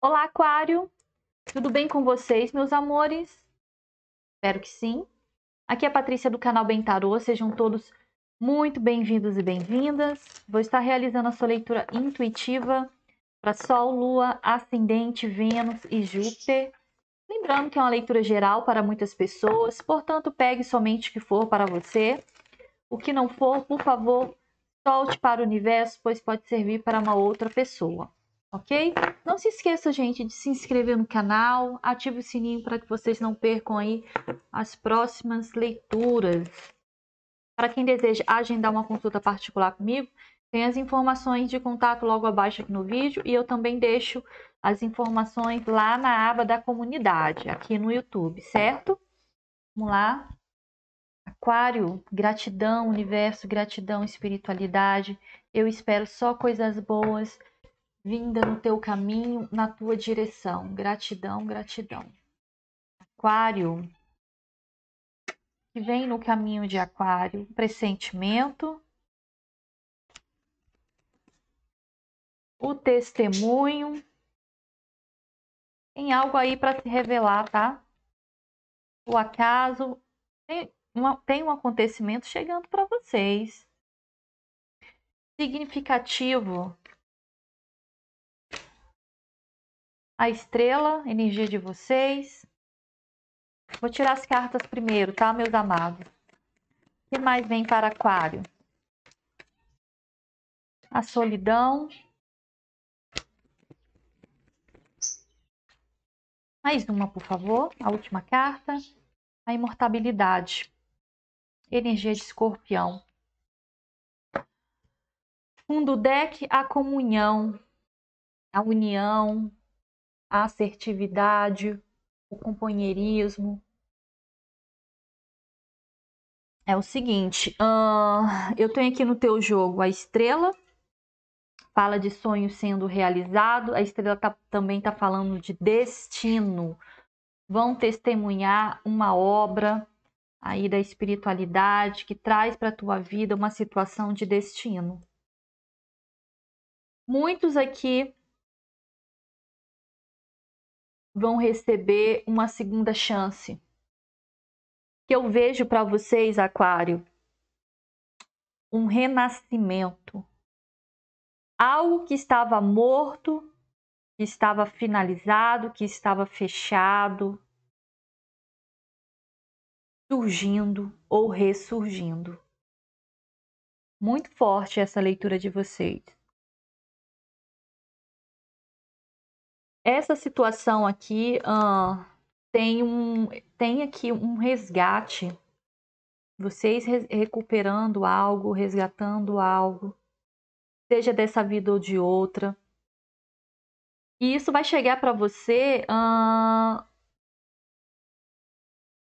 Olá, Aquário! Tudo bem com vocês, meus amores? Espero que sim. Aqui é a Patrícia do canal Bentarô. Sejam todos muito bem-vindos e bem-vindas. Vou estar realizando a sua leitura intuitiva para Sol, Lua, Ascendente, Vênus e Júpiter. Lembrando que é uma leitura geral para muitas pessoas, portanto, pegue somente o que for para você. O que não for, por favor, solte para o universo, pois pode servir para uma outra pessoa ok? Não se esqueça, gente, de se inscrever no canal, ative o sininho para que vocês não percam aí as próximas leituras. Para quem deseja agendar uma consulta particular comigo, tem as informações de contato logo abaixo aqui no vídeo e eu também deixo as informações lá na aba da comunidade, aqui no YouTube, certo? Vamos lá. Aquário, gratidão, universo, gratidão, espiritualidade. Eu espero só coisas boas vinda no teu caminho, na tua direção. Gratidão, gratidão. Aquário, que vem no caminho de Aquário, pressentimento, o testemunho, tem algo aí para se revelar, tá? O acaso, tem, uma, tem um acontecimento chegando para vocês significativo a estrela, energia de vocês. Vou tirar as cartas primeiro, tá, meus amados? O que mais vem para aquário? A solidão. Mais uma, por favor, a última carta. A imortabilidade. Energia de escorpião. Fundo deck, a comunhão, a união, a assertividade, o companheirismo. É o seguinte, eu tenho aqui no teu jogo a estrela, fala de sonho sendo realizado, a estrela tá, também está falando de destino. Vão testemunhar uma obra aí da espiritualidade que traz para a tua vida uma situação de destino. Muitos aqui vão receber uma segunda chance. Que eu vejo para vocês, Aquário, um renascimento. Algo que estava morto, que estava finalizado, que estava fechado, surgindo ou ressurgindo. Muito forte essa leitura de vocês. essa situação aqui uh, tem, um, tem aqui um resgate. Vocês re recuperando algo, resgatando algo, seja dessa vida ou de outra. E isso vai chegar para você uh,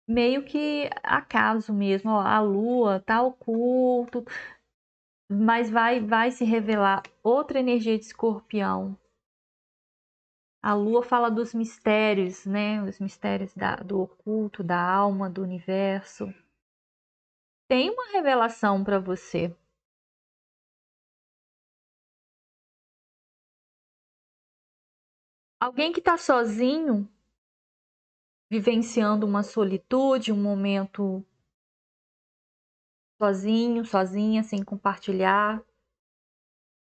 meio que acaso mesmo. Ó, a lua tá oculto, mas vai, vai se revelar outra energia de escorpião a lua fala dos mistérios, né? Os mistérios da, do oculto, da alma, do universo. Tem uma revelação para você. Alguém que está sozinho, vivenciando uma solitude, um momento sozinho, sozinha, sem compartilhar,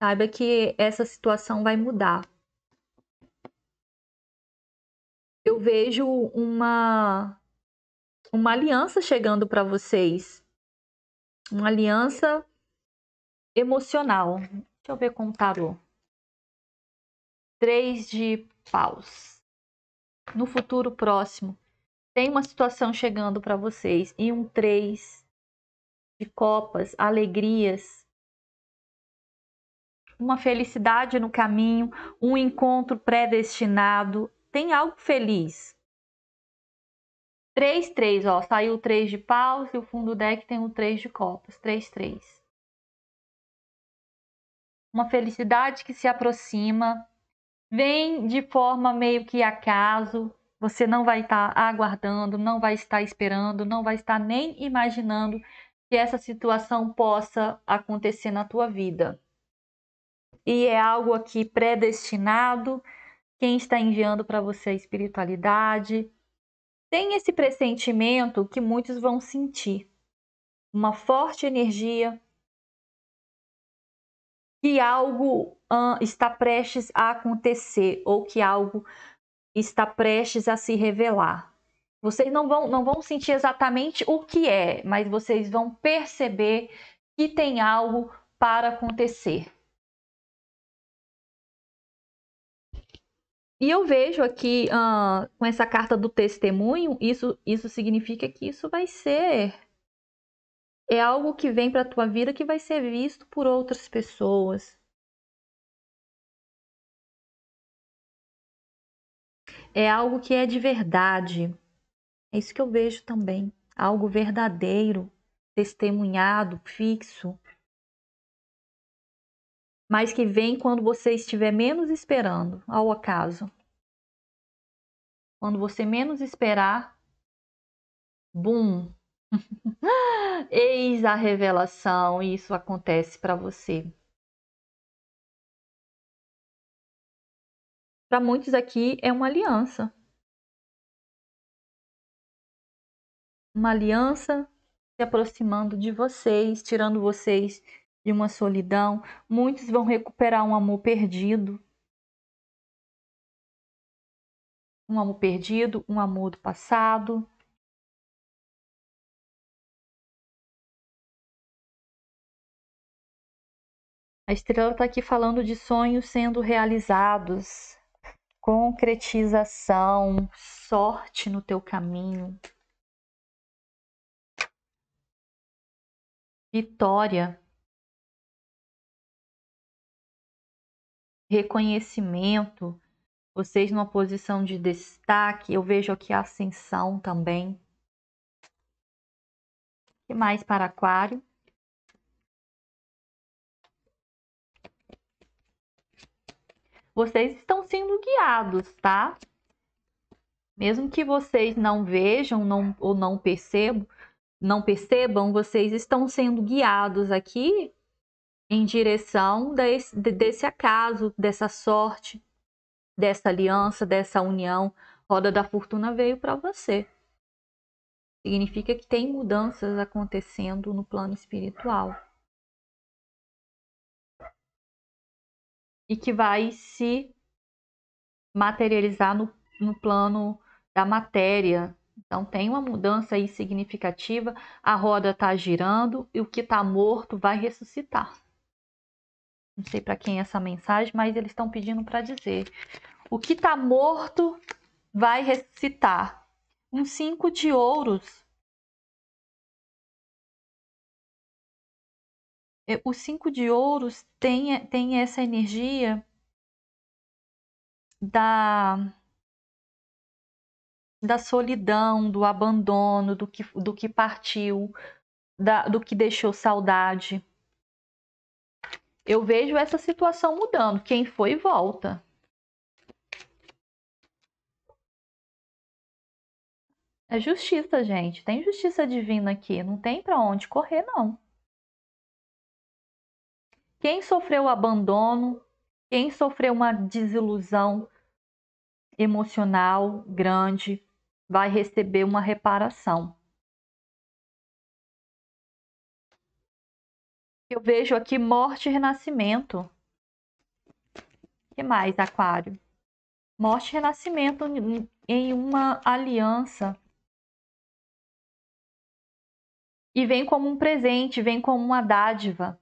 saiba que essa situação vai mudar. eu vejo uma uma aliança chegando para vocês. Uma aliança emocional. Deixa eu ver com o tarô. Tá três de paus. No futuro próximo, tem uma situação chegando para vocês e um três de copas, alegrias, uma felicidade no caminho, um encontro predestinado, tem algo feliz. 3, 3, ó. Saiu o 3 de paus e o fundo do deck tem o 3 de copas. 3, 3. Uma felicidade que se aproxima. Vem de forma meio que acaso. Você não vai estar aguardando, não vai estar esperando, não vai estar nem imaginando que essa situação possa acontecer na tua vida. E é algo aqui predestinado quem está enviando para você a espiritualidade. Tem esse pressentimento que muitos vão sentir uma forte energia que algo uh, está prestes a acontecer ou que algo está prestes a se revelar. Vocês não vão, não vão sentir exatamente o que é, mas vocês vão perceber que tem algo para acontecer. E eu vejo aqui uh, com essa carta do testemunho, isso, isso significa que isso vai ser. É algo que vem para a tua vida que vai ser visto por outras pessoas. É algo que é de verdade. É isso que eu vejo também. Algo verdadeiro, testemunhado, fixo mas que vem quando você estiver menos esperando, ao acaso. Quando você menos esperar, bum! Eis a revelação, e isso acontece para você. Para muitos aqui é uma aliança. Uma aliança se aproximando de vocês, tirando vocês de uma solidão, muitos vão recuperar um amor perdido. Um amor perdido, um amor do passado. A estrela está aqui falando de sonhos sendo realizados, concretização, sorte no teu caminho, vitória. reconhecimento, vocês numa posição de destaque. Eu vejo aqui ascensão também. O que mais para Aquário? Vocês estão sendo guiados, tá? Mesmo que vocês não vejam não, ou não percebam, não percebam, vocês estão sendo guiados aqui em direção desse, desse acaso, dessa sorte, dessa aliança, dessa união. Roda da Fortuna veio para você. Significa que tem mudanças acontecendo no plano espiritual. E que vai se materializar no, no plano da matéria. Então tem uma mudança aí significativa, a roda está girando e o que está morto vai ressuscitar não sei para quem é essa mensagem, mas eles estão pedindo para dizer: o que está morto vai ressuscitar. Um cinco de ouros. É, o cinco de ouros tem, tem essa energia da da solidão, do abandono, do que, do que partiu, da, do que deixou saudade. Eu vejo essa situação mudando. Quem foi, volta. É justiça, gente. Tem justiça divina aqui. Não tem para onde correr, não. Quem sofreu abandono, quem sofreu uma desilusão emocional grande, vai receber uma reparação. Eu vejo aqui morte e renascimento. que mais, Aquário? Morte e renascimento em uma aliança. E vem como um presente, vem como uma dádiva.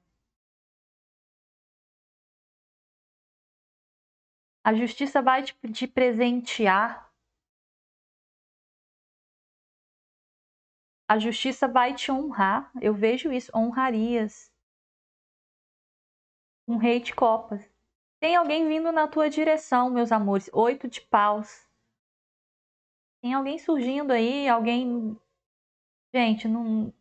A justiça vai te, te presentear. A justiça vai te honrar. Eu vejo isso, honrarias um rei de copas. Tem alguém vindo na tua direção, meus amores. Oito de paus. Tem alguém surgindo aí, alguém. Gente, não.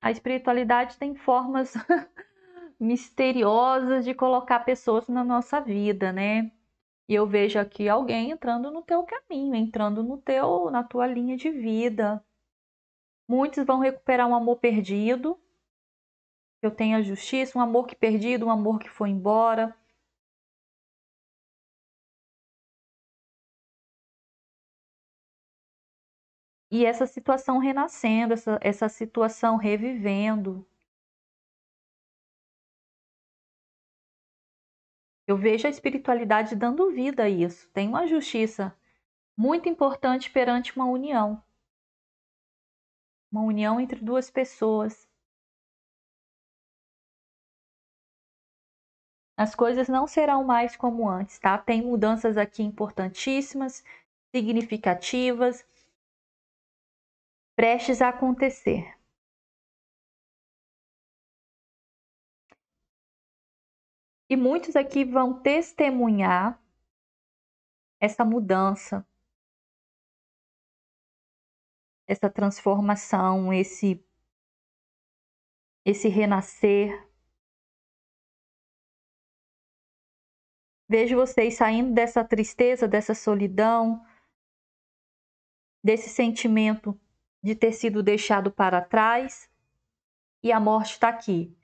A espiritualidade tem formas misteriosas de colocar pessoas na nossa vida, né? E eu vejo aqui alguém entrando no teu caminho, entrando no teu, na tua linha de vida. Muitos vão recuperar um amor perdido, eu tenha justiça, um amor que perdido, um amor que foi embora. E essa situação renascendo, essa, essa situação revivendo. Eu vejo a espiritualidade dando vida a isso. Tem uma justiça muito importante perante uma união. Uma união entre duas pessoas. As coisas não serão mais como antes, tá? Tem mudanças aqui importantíssimas, significativas, prestes a acontecer. E muitos aqui vão testemunhar essa mudança, essa transformação, esse esse renascer. Vejo vocês saindo dessa tristeza, dessa solidão, desse sentimento de ter sido deixado para trás e a morte está aqui,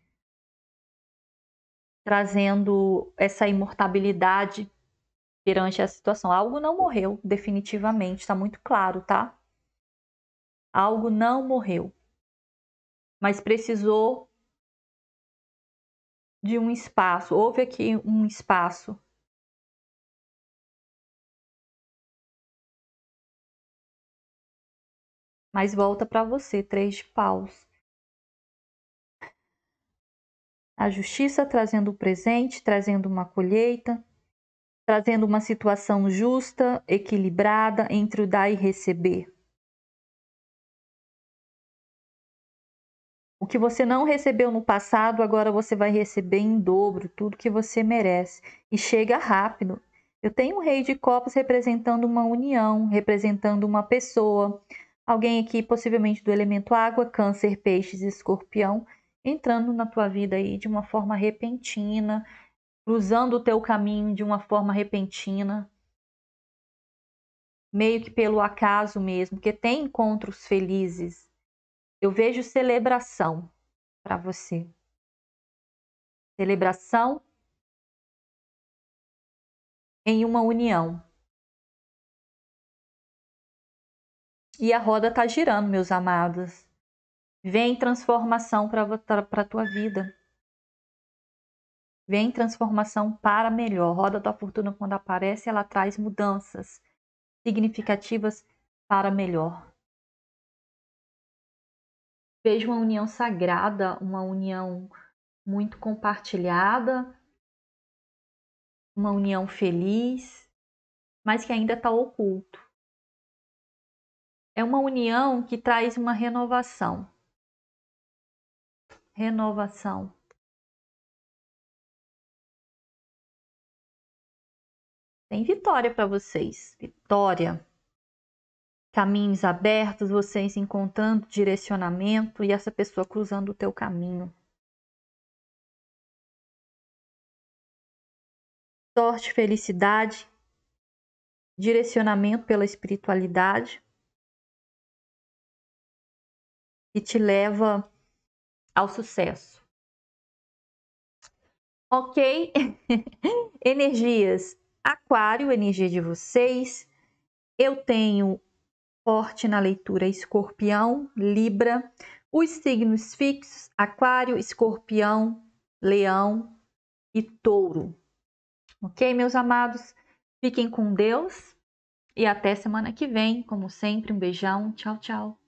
trazendo essa imortabilidade perante a situação. Algo não morreu, definitivamente, está muito claro, tá? Algo não morreu, mas precisou de um espaço. Houve aqui um espaço mas volta para você três de paus. A justiça trazendo o presente, trazendo uma colheita, trazendo uma situação justa, equilibrada entre o dar e receber. O que você não recebeu no passado, agora você vai receber em dobro, tudo que você merece. E chega rápido. Eu tenho um rei de copas representando uma união, representando uma pessoa, Alguém aqui, possivelmente do elemento água, câncer, peixes e escorpião, entrando na tua vida aí de uma forma repentina, cruzando o teu caminho de uma forma repentina, meio que pelo acaso mesmo, que tem encontros felizes. Eu vejo celebração para você. Celebração em uma união. E a roda está girando, meus amados. Vem transformação para a tua vida. Vem transformação para melhor. Roda da fortuna, quando aparece, ela traz mudanças significativas para melhor. Vejo uma união sagrada, uma união muito compartilhada, uma união feliz, mas que ainda está oculto é uma união que traz uma renovação. Renovação. Tem vitória para vocês. Vitória. Caminhos abertos, vocês encontrando direcionamento e essa pessoa cruzando o teu caminho. Sorte, felicidade, direcionamento pela espiritualidade. que te leva ao sucesso. Ok? Energias. Aquário, energia de vocês. Eu tenho forte na leitura escorpião, libra. Os signos fixos, aquário, escorpião, leão e touro. Ok, meus amados? Fiquem com Deus e até semana que vem. Como sempre, um beijão. Tchau, tchau.